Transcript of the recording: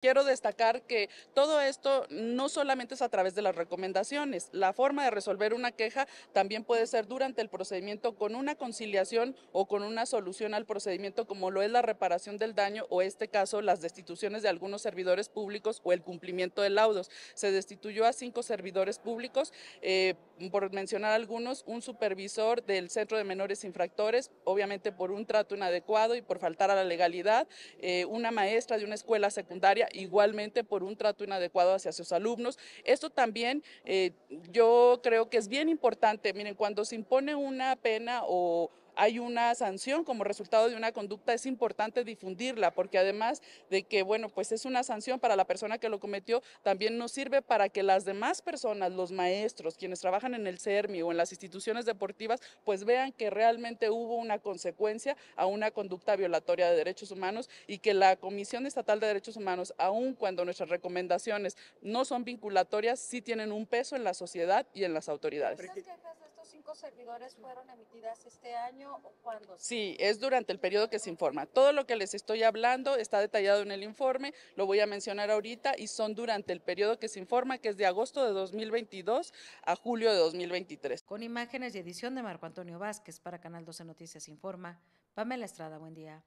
Quiero destacar que todo esto no solamente es a través de las recomendaciones, la forma de resolver una queja también puede ser durante el procedimiento con una conciliación o con una solución al procedimiento como lo es la reparación del daño o este caso las destituciones de algunos servidores públicos o el cumplimiento de laudos. Se destituyó a cinco servidores públicos, eh, por mencionar algunos, un supervisor del Centro de Menores Infractores, obviamente por un trato inadecuado y por faltar a la legalidad, eh, una maestra de una escuela secundaria igualmente por un trato inadecuado hacia sus alumnos. Esto también eh, yo creo que es bien importante. Miren, cuando se impone una pena o hay una sanción como resultado de una conducta, es importante difundirla, porque además de que, bueno, pues es una sanción para la persona que lo cometió, también nos sirve para que las demás personas, los maestros, quienes trabajan en el CERMI o en las instituciones deportivas, pues vean que realmente hubo una consecuencia a una conducta violatoria de derechos humanos y que la Comisión Estatal de Derechos Humanos, aun cuando nuestras recomendaciones no son vinculatorias, sí tienen un peso en la sociedad y en las autoridades estos cinco servidores fueron emitidas este año o cuándo? Sí, es durante el periodo que se informa. Todo lo que les estoy hablando está detallado en el informe, lo voy a mencionar ahorita y son durante el periodo que se informa, que es de agosto de 2022 a julio de 2023. Con imágenes y edición de Marco Antonio Vázquez para Canal 12 Noticias Informa, Pamela Estrada, buen día.